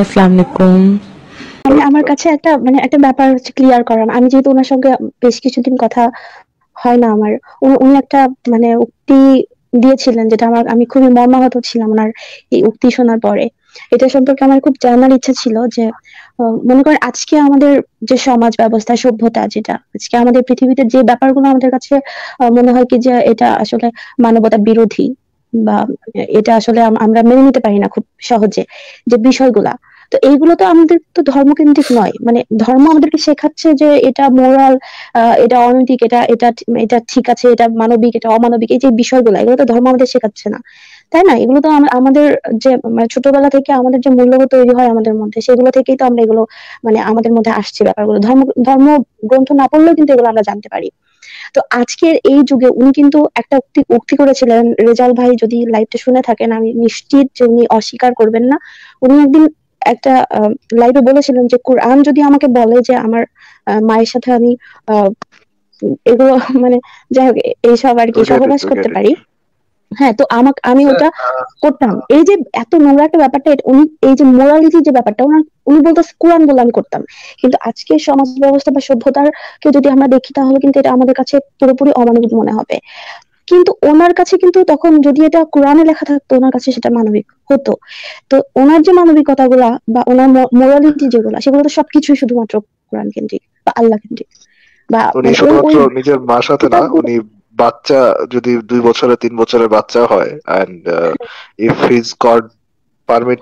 আসসালামাইকুম মানে আমার কাছে একটা মানে একটা ব্যাপার হচ্ছে ক্লিয়ার করার আমি যেহেতু ওনার সঙ্গে বেশ কিছুদিন কথা হয় না আমার উনি একটা মানে উক্তি দিয়েছিলেন যেটা আমার আমি খুবই মর্মাহত ছিলাম ওনার এই উক্তি শোনার পরে এটা সম্পর্কে আমার খুব জানার ইচ্ছা ছিল যে মনে করেন আজকে আমাদের যে সমাজ ব্যবস্থা সভ্যতা যেটা আজকে আমাদের পৃথিবীতে যে ব্যাপারগুলো আমাদের কাছে মনে হয় কি যে এটা আসলে মানবতা বিরোধী বা মানে এটা আসলে আমরা মেনে নিতে পারি না খুব সহজে যে বিষয়গুলা তো এইগুলো তো আমাদের তো ধর্মকেন্দ্রিক নয় মানে ধর্ম আমাদেরকে শেখাচ্ছে যে এটা মোরাল এটা অনৈতিক এটা এটা এটা ঠিক আছে এটা মানবিক এটা অমানবিক এই যে বিষয়গুলো এগুলো তো ধর্ম আমাদের শেখাচ্ছে না তাই না এগুলো তো আমাদের যে মানে ছোটবেলা থেকে আমাদের যে মূল্যবোধ তৈরি হয় আমাদের মধ্যে সেগুলো থেকেই তো আমরা এগুলো মানে আমাদের মধ্যে আসছে ব্যাপারগুলো ধর্ম ধর্ম গ্রন্থ না পড়লেও কিন্তু এগুলো আমরা জানতে পারি তো আজকের এই যুগে উনি কিন্তু একটা উক্তি উক্তি করেছিলেন রেজাল ভাই যদি লাইভটা শুনে থাকেন আমি নিশ্চিত যে উনি অস্বীকার করবেন না উনি একদিন একটা লাইভে বলেছিলেন যে কোরআন যদি আমাকে বলে যে আমার মায়ের সাথে আমি এগুলো মানে যাই হোক এইসব আর কি সহবাস করতে পারি হ্যাঁ তো আমাকে আমি হ্যাঁ, ওটা হ্যাঁ। করতাম এই যে এত নোংরা একটা ব্যাপারটা উনি এই যে মোরালিটি যে ব্যাপারটা উনি বলতো কোরআন বলে আমি করতাম কিন্তু আজকে সমাজ ব্যবস্থা বা সভ্যতার কেউ যদি আমরা দেখি তাহলে কিন্তু এটা আমাদের কাছে পুরোপুরি অমানবিক মনে হবে কিন্তু ওনার কাছে কিন্তু তখন যদি এটা কোরআনে লেখা থাকতো ওনার কাছে সেটা মানবিক হতো তো ওনার যে মানবিকতা গুলা বা ওনার মোরালিটি যেগুলা সেগুলো তো সবকিছুই শুধুমাত্র কোরআন কেন্দ্রিক বা আল্লাহ কেন্দ্রিক বা মানে নিজের মার সাথে না উনি বাচ্চা যদি দুই বছরে তিন বছরের বাচ্চা হয় and if his God permit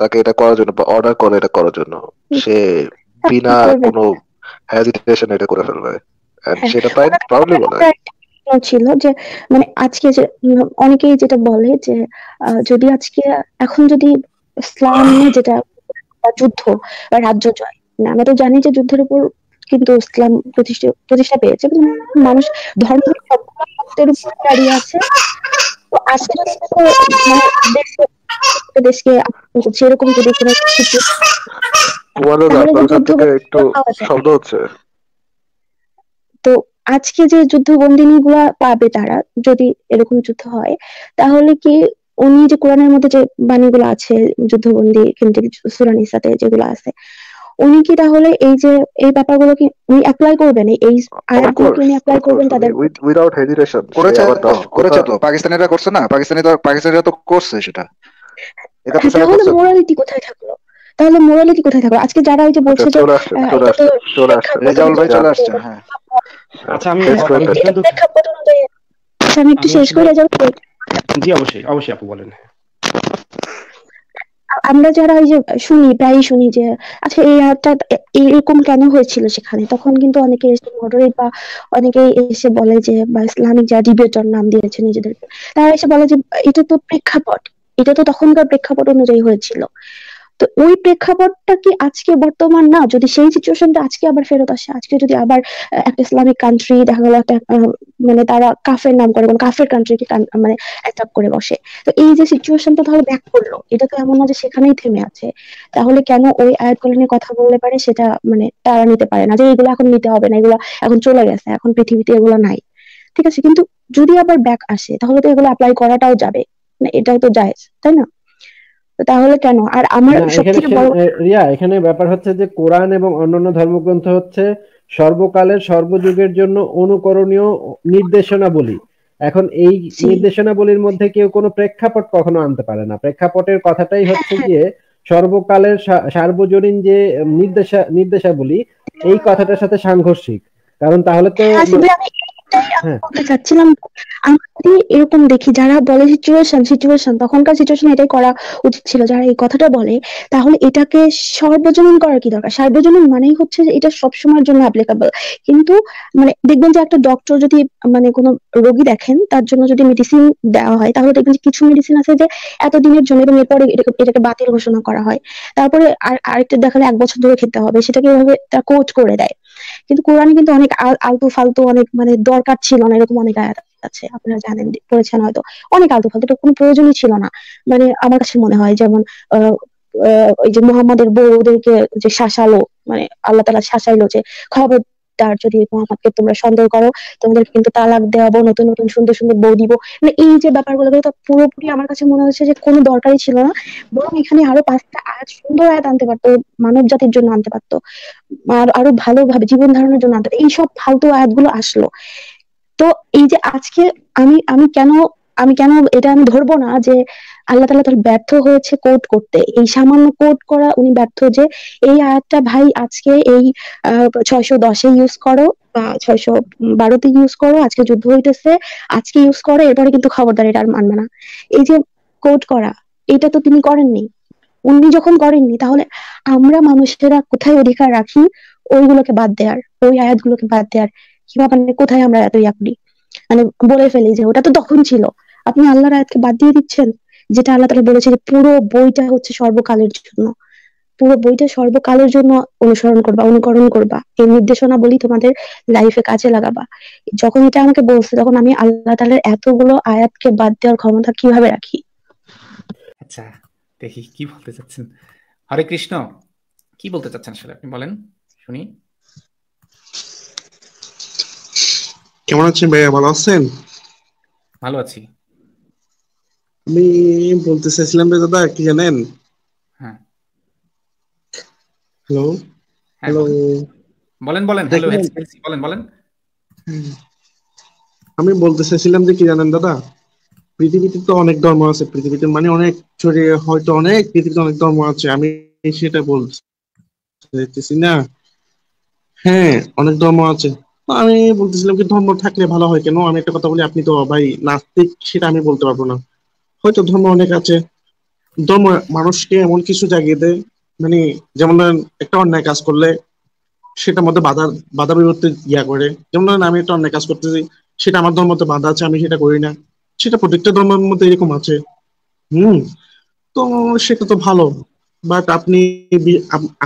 তাকে এটা করার জন্য বা অর্ডার করে এটা করার জন্য সে হ্যাঁ, বিনা কোনো হেজিটেশন এটা করে ফেলবে হ্যাঁ, সেটা প্রায় প্রবলেম বলে ছিল যে মানে আজকে যে অনেকেই যেটা বলে যে যদি আজকে এখন যদি ইসলাম যেটা যুদ্ধ রাজ্য জয় না আমরা তো জানি যে যুদ্ধের উপর কিন্তু ইসলাম প্রতিষ্ঠা প্রতিষ্ঠা পেয়েছে মানুষ ধর্ম সবগুলো দাঁড়িয়ে আছে তো আজকে দেশকে সেরকম যদি কোনো কিছু তো আজকে যে যুদ্ধবন্দিনী গুলা পাবে তারা যদি এরকম যুদ্ধ হয় তাহলে কি উনি যে কোরআনের মধ্যে যে বাণীগুলো আছে যুদ্ধবন্দি কিন্তু সাথে যেগুলো আছে উনি কি তাহলে এই যে এই ব্যাপারগুলো কি উনি অ্যাপ্লাই করবেন এই আয়াতগুলো কি উনি অ্যাপ্লাই করবেন তাদের উইদাউট হেজিটেশন করেছে করেছে তো পাকিস্তানিরা করছে না পাকিস্তানি তো পাকিস্তানিরা তো করছে সেটা এটা তো হ্যাঁ, তাহলে মোরালিটি কোথায় থাকলো তাহলে মোরালিটি কোথায় থাকলো আজকে যারা এই যে বলছে যে রেজাউল ভাই চলে আসছে হ্যাঁ আচ্ছা আমি আচ্ছা, আমি একটু শেষ করে যাব জি অবশ্যই অবশ্যই আপু বলেন আমরা যারা ওই যে শুনি প্রায় শুনি যে আচ্ছা এই রাতটা এরকম কেন হয়েছিল সেখানে তখন কিন্তু অনেকে এসে মডারেট বা অনেকে এসে বলে যে বা ইসলামিক যারা ডিবেটর নাম দিয়েছে নিজেদেরকে তারা এসে বলে যে এটা তো প্রেক্ষাপট এটা তো তখনকার প্রেক্ষাপট অনুযায়ী হয়েছিল তো ওই প্রেক্ষাপটটা কি আজকে বর্তমান না যদি সেই সিচুয়েশনটা আজকে আবার ফেরত আসে আজকে যদি আবার একটা ইসলামিক কান্ট্রি দেখা গেল একটা মানে তারা কাফের নাম করে কাফের কে মানে অ্যাটাক করে বসে তো এই যে সিচুয়েশনটা তাহলে ব্যাক করলো এটা তো এমন না যে সেখানেই থেমে আছে তাহলে কেন ওই আয়াতগুলো নিয়ে কথা বলতে পারে সেটা মানে তারা নিতে পারে না যে এগুলো এখন নিতে হবে না এগুলো এখন চলে গেছে এখন পৃথিবীতে এগুলো নাই ঠিক আছে কিন্তু যদি আবার ব্যাক আসে তাহলে তো এগুলো অ্যাপ্লাই করাটাও যাবে না এটাও তো যায় তাই না তাহলে কেন আর আমার রিয়া এখানে ব্যাপার হচ্ছে যে কোরআন এবং অন্যান্য ধর্মগ্রন্থ হচ্ছে সর্বকালের সর্বযুগের জন্য অনুকরণীয় নির্দেশনাবলী এখন এই নির্দেশনাবলীর মধ্যে কেউ কোনো প্রেক্ষাপট কখনো আনতে পারে না প্রেক্ষাপটের কথাটাই হ্যাঁ, হচ্ছে যে হ্যাঁ। সর্বকালের সার্বজনীন যে নির্দেশা নির্দেশাবলী এই কথাটার সাথে সাংঘর্ষিক কারণ তাহলে তো হ্যাঁ, হ্যাঁ। বলতে চাচ্ছিলাম এরকম দেখি যারা বলে সিচুয়েশন সিচুয়েশন তখনকার সিচুয়েশন এটাই করা উচিত ছিল যারা এই কথাটা বলে তাহলে এটাকে সর্বজনীন করার কি দরকার মানেই হচ্ছে যে এটা সবসময়ের জন্য অ্যাপ্লিকেবল কিন্তু মানে দেখবেন যে একটা ডক্টর যদি মানে কোনো রোগী দেখেন তার জন্য যদি মেডিসিন দেওয়া হয় তাহলে দেখবেন যে কিছু মেডিসিন আছে যে এতদিনের জন্য এবং এরপরে এটাকে বাতিল ঘোষণা করা হয় তারপরে আর আরেকটা দেখালে এক বছর ধরে খেতে হবে সেটাকে এভাবে কোচ করে দেয় কিন্তু কোরআনে কিন্তু অনেক আলতু ফালতু অনেক মানে দরকার ছিল না এরকম অনেক আয়াত আছে আপনারা জানেন পড়েছেন হয়তো অনেক আলতু ফালতু কোনো প্রয়োজনই ছিল না মানে আমার কাছে মনে হয় যেমন ওই যে মোহাম্মদের বউদেরকে ওদেরকে যে শাসালো মানে আল্লাহ তালা শাসাইলো যে খবর তার যদি আমাকে তোমরা সন্দেহ করো তোমাদের কিন্তু তালাক দেওয়াবো নতুন নতুন সুন্দর সুন্দর বউ দিব মানে এই যে ব্যাপারগুলো তো পুরোপুরি আমার কাছে মনে হচ্ছে যে কোনো দরকারই ছিল না বরং এখানে আরো পাঁচটা আয়াত সুন্দর আয়াত আনতে পারতো মানব জাতির জন্য আনতে পারতো আর আরো ভালোভাবে জীবন ধারণের জন্য আনতে এইসব ফালতু আয়াতগুলো আসলো তো এই যে আজকে আমি আমি কেন আমি কেন এটা আমি ধরবো না যে আল্লাহ তালা তার ব্যর্থ হয়েছে কোট করতে এই সামান্য কোট করা উনি ব্যর্থ যে এই আয়াতটা ভাই আজকে এই ছয়শো দশে ইউজ করো বা ছয়শো বারোতে ইউজ করো আজকে যুদ্ধ হইতেছে আজকে ইউজ করো এরপরে কিন্তু খবরদার এটা আর মানবে না এই যে কোট করা এটা তো তিনি করেননি উনি যখন করেননি তাহলে আমরা মানুষেরা কোথায় অধিকার রাখি ওইগুলোকে বাদ দেওয়ার ওই আয়াতগুলোকে বাদ দেওয়ার কিভাবে মানে কোথায় আমরা এত ইয়া করি মানে বলে ফেলি যে ওটা তো তখন ছিল আপনি আল্লাহর আয়াতকে বাদ দিয়ে দিচ্ছেন যেটা আল্লাহ তালা বলেছে যে পুরো বইটা হচ্ছে সর্বকালের জন্য পুরো বইটা সর্বকালের জন্য অনুসরণ করবা অনুকরণ করবা এই নির্দেশনা বলি তোমাদের লাইফে কাজে লাগাবা যখন এটা আমাকে বলছে তখন আমি আল্লাহ তালের এতগুলো আয়াতকে বাদ দেওয়ার ক্ষমতা কিভাবে রাখি আচ্ছা দেখি কি বলতে চাচ্ছেন হরে কৃষ্ণ কি বলতে চাচ্ছেন আসলে আপনি বলেন শুনি কেমন আছেন ভাইয়া ভালো আছেন ভালো আছি আমি বলতে চাইছিলাম যে দাদা কি জানেন হ্যাঁ। হ্যালো হ্যাঁ, হ্যালো বলেন বলেন হ্যালো বলেন বলেন আমি বলতে চাইছিলাম যে কি জানেন দাদা পৃথিবীতে তো অনেক ধর্ম আছে পৃথিবীতে মানে অনেক ছড়িয়ে হয়তো অনেক পৃথিবীতে অনেক ধর্ম আছে আমি সেটা বলছি না হ্যাঁ অনেক ধর্ম আছে আমি বলতেছিলাম কি ধর্ম থাকলে ভালো হয় কেন আমি একটা কথা বলি আপনি তো ভাই নাস্তিক সেটা আমি বলতে পারবো না হয়তো ধর্ম অনেক আছে ধর্ম মানুষকে এমন কিছু জাগিয়ে দেয় মানে যেমন ধরেন একটা অন্যায় কাজ করলে সেটার মধ্যে বাধা বাধা বিপত্তি ইয়া করে যেমন ধরেন আমি একটা অন্যায় কাজ করতেছি সেটা আমার ধর্মতে বাধা আছে আমি সেটা করি না সেটা প্রত্যেকটা ধর্মের মধ্যে এরকম আছে হুম তো সেটা তো ভালো বাট আপনি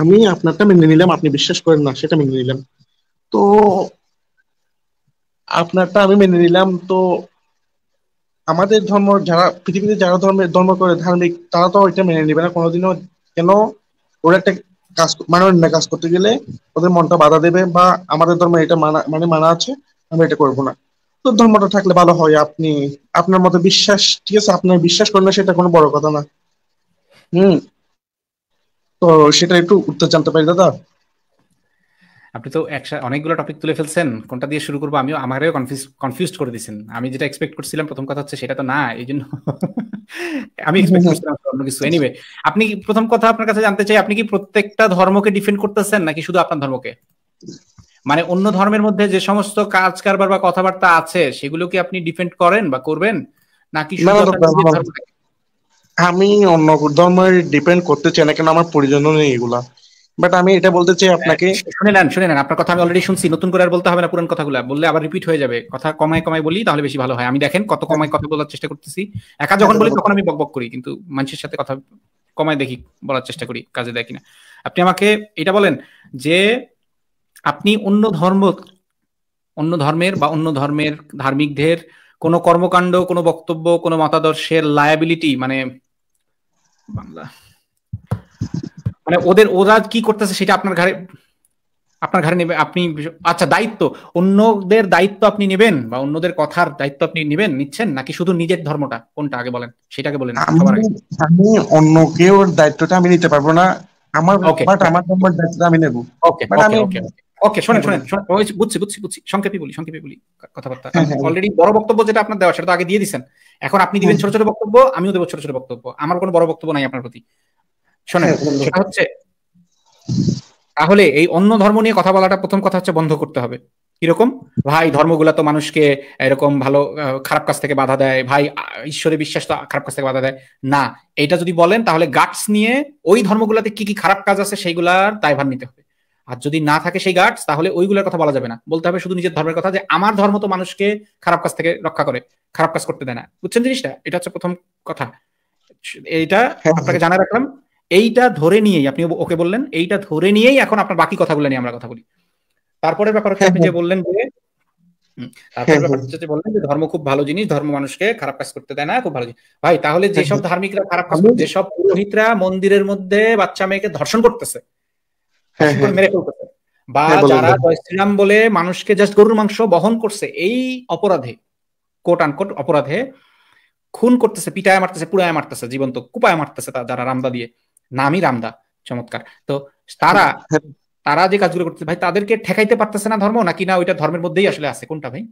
আমি আপনারটা মেনে নিলাম আপনি বিশ্বাস করেন না সেটা মেনে নিলাম তো আপনারটা আমি মেনে নিলাম তো আমাদের ধর্ম যারা পৃথিবীতে যারা ধর্মের ধর্ম করে ধার্মিক তারা তো এটা মেনে নেবে না কোনোদিনও কেন ওরা একটা কাজ মানে কাজ করতে গেলে ওদের মনটা বাধা দেবে বা আমাদের ধর্ম এটা মানা মানে মানা আছে আমরা এটা করব না তো ধর্মটা থাকলে ভালো হয় আপনি আপনার মতো বিশ্বাস ঠিক আছে আপনার বিশ্বাস করলে সেটা কোনো বড় কথা না হুম তো সেটা একটু উত্তর জানতে পারি দাদা আপনি তো একসাথে অনেকগুলো টপিক তুলে ফেলছেন কোনটা দিয়ে শুরু করবো আমিও আমারও কনফিউজ করে দিচ্ছেন আমি যেটা এক্সপেক্ট করছিলাম প্রথম কথা হচ্ছে সেটা তো না এই জন্য আমি এক্সপেক্ট করছিলাম অন্য কিছু এনিওয়ে আপনি প্রথম কথা আপনার কাছে জানতে চাই আপনি কি প্রত্যেকটা ধর্মকে ডিফেন্ড করতেছেন নাকি শুধু আপনার ধর্মকে মানে অন্য ধর্মের মধ্যে যে সমস্ত কাজ কারবার বা কথাবার্তা আছে সেগুলো কি আপনি ডিফেন্ড করেন বা করবেন নাকি আমি অন্য ধর্মের ডিপেন্ড করতে চাই না কেন আমার প্রয়োজন নেই এগুলা বাট আমি এটা বলতে চাই আপনাকে হ্যাঁ, শুনে নেন শুনে নেন আপনার কথা আমি অলরেডি শুনছি নতুন করে আর বলতে হবে না পুরান কথাগুলো বললে আবার রিপিট হয়ে যাবে কথা কমায় কমায় বলি তাহলে বেশি ভালো হয় আমি দেখেন কত কমায় কথা বলার চেষ্টা করতেছি একা যখন বলি তখন আমি বকবক করি কিন্তু মানুষের সাথে কথা কমায় দেখি বলার চেষ্টা করি কাজে দেয় কিনা আপনি আমাকে এটা বলেন যে আপনি অন্য ধর্ম অন্য ধর্মের বা অন্য ধর্মের ধার্মিকদের কোনো কর্মকাণ্ড কোনো বক্তব্য কোনো মতাদর্শের লায়াবিলিটি মানে বাংলা মানে ওদের ওরা কি করতেছে সেটা আপনার ঘরে আপনার ঘরে নেবে আপনি আচ্ছা দায়িত্ব অন্যদের দায়িত্ব আপনি নেবেন বা অন্যদের কথার দায়িত্ব আপনি নেবেন নিচ্ছেন নাকি শুধু নিজের ধর্মটা কোনটা আগে বলেন সেটাকে বলেন আমি অন্য কেউ দায়িত্বটা আমি নিতে পারবো না আমার ওকে আমার ধর্মের দায়িত্ব আমি নেব ওকে ওকে ওকে শোনেন শোনেন বুঝছি বুঝছি বুঝছি সংক্ষেপে বলি সংক্ষেপে বলি কথাবার্তা অলরেডি হ্যাঁ, হ্যাঁ, বড় বক্তব্য যেটা আপনার দেওয়া সেটা আগে দিয়ে দিচ্ছেন এখন আপনি দিবেন হ্যাঁ, ছোট ছোট বক্তব্য আমিও দেবো ছোট ছোট বক্তব্য আমার কোনো বড় বক্তব্য নাই আপনার প্রতি শোনেন হ্যাঁ, সেটা হচ্ছে তাহলে এই অন্য ধর্ম নিয়ে কথা বলাটা প্রথম কথা হচ্ছে বন্ধ করতে হবে কিরকম ভাই ধর্মগুলা তো মানুষকে এরকম ভালো খারাপ কাজ থেকে বাধা দেয় ভাই ঈশ্বরে বিশ্বাস তো খারাপ কাজ থেকে বাধা দেয় না এটা যদি বলেন তাহলে গার্ডস নিয়ে ওই ধর্মগুলাতে কি কি খারাপ কাজ আছে সেইগুলার ভার নিতে হবে আর যদি না থাকে সেই গার্ডস তাহলে ওইগুলোর কথা বলা যাবে না বলতে হবে শুধু নিজের ধর্মের কথা যে আমার ধর্ম তো মানুষকে খারাপ কাজ থেকে রক্ষা করে খারাপ কাজ করতে দেয় না বুঝছেন জিনিসটা এটা হচ্ছে প্রথম কথা এটা হ্যাঁ, হ্যাঁ। আপনাকে জানা রাখলাম এইটা ধরে নিয়েই আপনি ওকে বললেন এইটা ধরে নিয়েই এখন আপনার বাকি কথাগুলো নিয়ে আমরা কথা বলি তারপরে ব্যাপার হচ্ছে আপনি যে বললেন যে ধর্ম খুব ভালো জিনিস ধর্ম মানুষকে খারাপ কাজ করতে দেয় না খুব ভালো জিনিস ভাই তাহলে যেসব হ্যাঁ। ধার্মিকরা খারাপ কাজ করছে যেসব পুরোহিতরা মন্দিরের মধ্যে বাচ্চা মেয়েকে ধর্ষণ করতেছে হ্যাঁ, হ্যাঁ। বা যারা জয় বলে মানুষকে জাস্ট গরুর মাংস বহন করছে এই অপরাধে কোট আনকোট অপরাধে খুন করতেছে পিটায় মারতেছে পুড়ায় মারতেছে জীবন্ত কুপায় মারতেছে যারা রামদা দিয়ে নামই রামদা চমৎকার তো তারা হ্যাঁ। তারা যে কাজগুলো করতেছে ভাই তাদেরকে ঠেকাইতে পারতেছে না ধর্ম নাকি না ওইটা ধর্মের মধ্যেই আসলে আছে কোনটা ভাই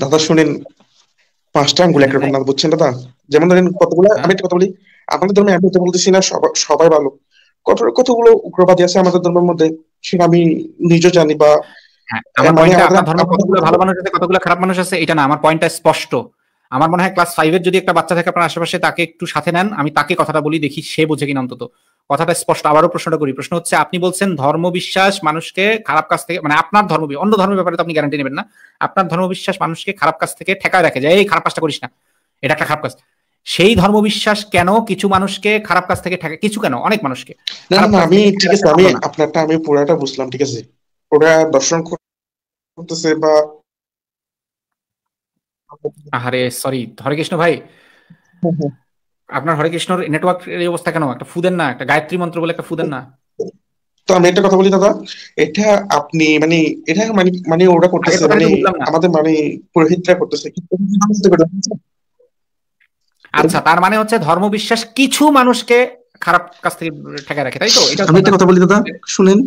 দাদা শুনেন পাঁচটা আঙ্গুল একরকম দাদা বুঝছেন দাদা যেমন ধরেন কতগুলো হ্যাঁ। আমি একটা কথা বলি আপনাদের ধর্মে আমি বলতেছি না সবাই ভালো কত কতগুলো উগ্রবাদী আছে আমাদের ধর্মের মধ্যে সেটা আমি নিজে জানি বা হ্যাঁ, আমার পয়েন্টটা মানে আপনার ধর্মে কতগুলো ভালো মানুষ আছে কতগুলো খারাপ মানুষ আছে এটা না আমার পয়েন্টটা স্পষ্ট আমার মনে হয় ক্লাস ফাইভের যদি একটা বাচ্চা থাকে আপনার আশেপাশে তাকে একটু সাথে নেন আমি তাকে কথাটা বলি দেখি সে বোঝে কিনা অন্তত কথাটা স্পষ্ট আবারও প্রশ্নটা করি প্রশ্ন হচ্ছে আপনি বলছেন ধর্ম বিশ্বাস মানুষকে খারাপ কাজ থেকে মানে আপনার ধর্ম অন্য ধর্মের ব্যাপারে তো আপনি গ্যারান্টি নেবেন না আপনার ধর্ম বিশ্বাস মানুষকে খারাপ কাজ থেকে ঠেকায় রাখে যায় এই খারাপ কাজটা করিস না এটা একটা খারাপ কাজ সেই ধর্মবিশ্বাস কেন কিছু মানুষকে খারাপ কাজ থেকে ঠেকে কিছু কেন অনেক মানুষকে আমি ঠিক আছে আমি আপনারটা আমি পুরাটা বুঝলাম ঠিক আছে ওরা দর্শন করতেছে বা আহারে সরি হরে কৃষ্ণ ভাই আপনার হরে কৃষ্ণর নেটওয়ার্ক অবস্থা কেন একটা ফুদেন না একটা গায়ত্রী মন্ত্র বলে একটা ফুদেন না তো আমি একটা কথা বলি দাদা এটা আপনি মানে এটা মানে মানে ওরা করতেছে মানে আমাদের মানে পুরোহিতরা করতেছে আচ্ছা তার মানে হচ্ছে ধর্ম বিশ্বাস কিছু মানুষকে খারাপ কাছ থেকে ঠেকায় রাখে তাই তো আমি একটা কথা বলি দাদা শুনেন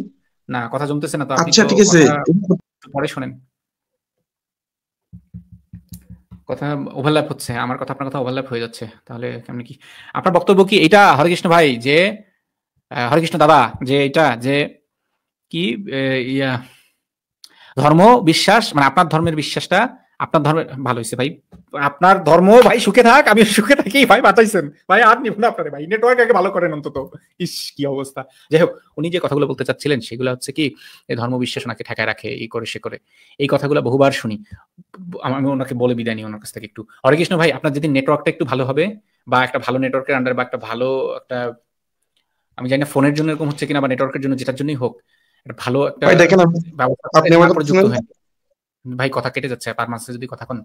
না কথা জমতেছে না তো আচ্ছা ঠিক আছে পরে শুনেন কথা ওভারল্যাপ হচ্ছে আমার কথা আপনার কথা ওভারল্যাপ হয়ে যাচ্ছে তাহলে কেমন কি আপনার বক্তব্য কি এটা হরেকৃষ্ণ ভাই যে হরেকৃষ্ণ দাদা যে এটা যে কি ইয়া ধর্ম বিশ্বাস মানে আপনার ধর্মের বিশ্বাসটা আপনার ধর্মের ভালো হয়েছে ভাই আপনার ধর্ম ভাই সুখে থাক আমি সুখে থাকি ভাই বাঁচাইছেন ভাই আর নিব না আপনার ভাই নেটওয়ার্ক আগে ভালো করেন অন্তত ইস কি অবস্থা যাই হোক উনি যে কথাগুলো বলতে চাচ্ছিলেন সেগুলো হচ্ছে কি এই ধর্ম বিশ্বাস ওনাকে ঠেকায় রাখে এই করে সে করে এই কথাগুলো বহুবার শুনি আমি ওনাকে বলে বিদায় নিই ওনার কাছ থেকে একটু হরেকৃষ্ণ ভাই আপনার যদি নেটওয়ার্কটা একটু ভালো হবে বা একটা ভালো নেটওয়ার্কের আন্ডার বা একটা ভালো একটা আমি জানি না ফোনের জন্য এরকম হচ্ছে কিনা বা নেটওয়ার্কের জন্য যেটার জন্যই হোক ভালো একটা ব্যবস্থা আপনি হয় ভাই কথা কেটে যাচ্ছে পার মাসে যদি কথা কোন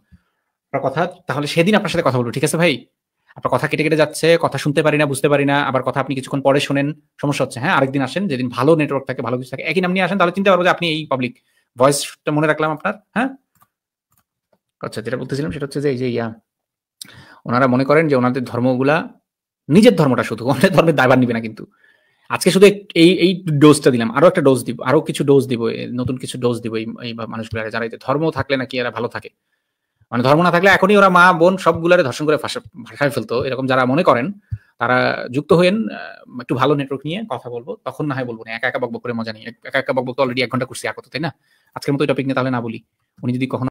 আপনার কথা তাহলে সেদিন আপনার সাথে কথা বলবো ঠিক আছে ভাই আপনার কথা কেটে কেটে যাচ্ছে কথা শুনতে পারি না বুঝতে পারি না আবার কথা আপনি কিছুক্ষণ পরে শোনেন সমস্যা হচ্ছে হ্যাঁ আরেকদিন আসেন যেদিন ভালো নেটওয়ার্ক থাকে ভালো কিছু থাকে একই নাম নিয়ে আসেন তাহলে চিন্তা পারবো যে আপনি এই পাবলিক ভয়েসটা মনে রাখলাম আপনার হ্যাঁ আচ্ছা যেটা বলতেছিলাম সেটা হচ্ছে যে এই যে ইয়া ওনারা মনে করেন যে ওনাদের ধর্মগুলা নিজের ধর্মটা শুধু ওনাদের ধর্মের দায়বার নিবে না কিন্তু আজকে শুধু এই এই ডোজটা দিলাম আরো একটা ডোজ দিব আরো কিছু ডোজ দিব নতুন কিছু ডোজ দিব এই মানুষগুলো যারা ধর্ম থাকলে নাকি এরা ভালো থাকে মানে ধর্ম না থাকলে এখনই ওরা মা বোন সবগুলারে ধর্ষণ করে ভাসায় ফেলতো এরকম যারা মনে করেন তারা যুক্ত হইন একটু ভালো নেটওয়ার্ক নিয়ে কথা বলবো তখন না হয় বলবো না একা একা বকবক করে মজা নিয়ে একা একা বকবক তো অলরেডি এক ঘন্টা করছি একত তাই না আজকের মতো টপিক নিয়ে তাহলে না বলি উনি যদি কখনো